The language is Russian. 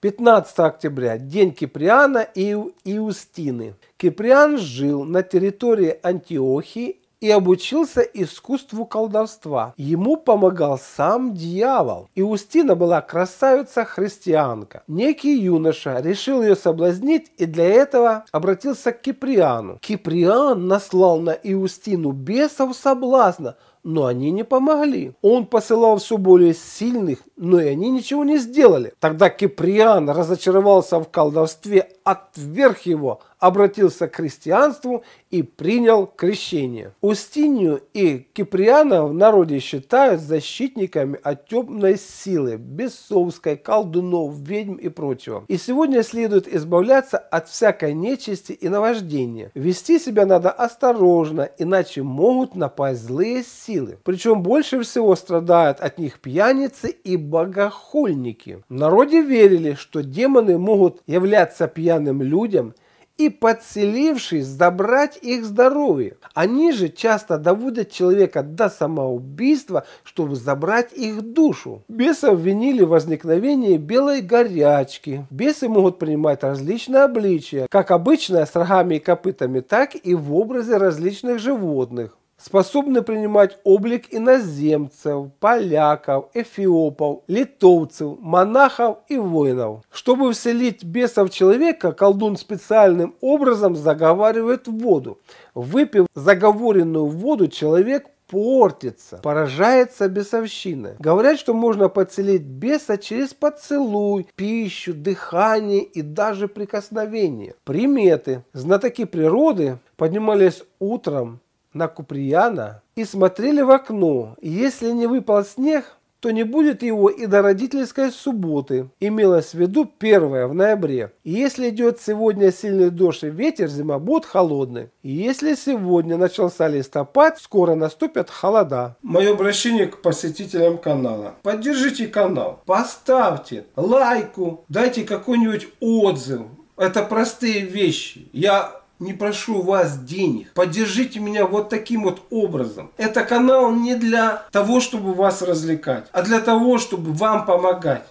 15 октября – день Киприана и Иустины. Киприан жил на территории Антиохии и обучился искусству колдовства. Ему помогал сам дьявол. И Устина была красавица-христианка. Некий юноша решил ее соблазнить и для этого обратился к Киприану. Киприан наслал на Иустину бесов соблазна, но они не помогли. Он посылал все более сильных, но и они ничего не сделали. Тогда Киприан разочаровался в колдовстве отверг его, обратился к христианству и принял крещение. Устинью и Киприана в народе считают защитниками от темной силы, бесовской, колдунов, ведьм и прочего. И сегодня следует избавляться от всякой нечисти и наваждения. Вести себя надо осторожно, иначе могут напасть злые силы. Причем больше всего страдают от них пьяницы и богохульники. В народе верили, что демоны могут являться пьяными пьяным людям и, подселившись, забрать их здоровье. Они же часто доводят человека до самоубийства, чтобы забрать их душу. бесы обвинили в возникновении белой горячки. Бесы могут принимать различные обличия, как обычное с рогами и копытами, так и в образе различных животных способны принимать облик иноземцев, поляков, эфиопов, литовцев, монахов и воинов. Чтобы вселить бесов в человека, колдун специальным образом заговаривает воду. Выпив заговоренную воду, человек портится, поражается бесовщина. Говорят, что можно подселить беса через поцелуй, пищу, дыхание и даже прикосновение. Приметы. Знатоки природы поднимались утром на Куприяна и смотрели в окно. Если не выпал снег, то не будет его и до родительской субботы. Имелось в виду первое в ноябре. Если идет сегодня сильный дождь и ветер, зима будет холодной. Если сегодня начался листопад, скоро наступят холода. Мое обращение к посетителям канала. Поддержите канал, поставьте лайку, дайте какой-нибудь отзыв. Это простые вещи. Я не прошу вас денег. Поддержите меня вот таким вот образом. Это канал не для того, чтобы вас развлекать, а для того, чтобы вам помогать.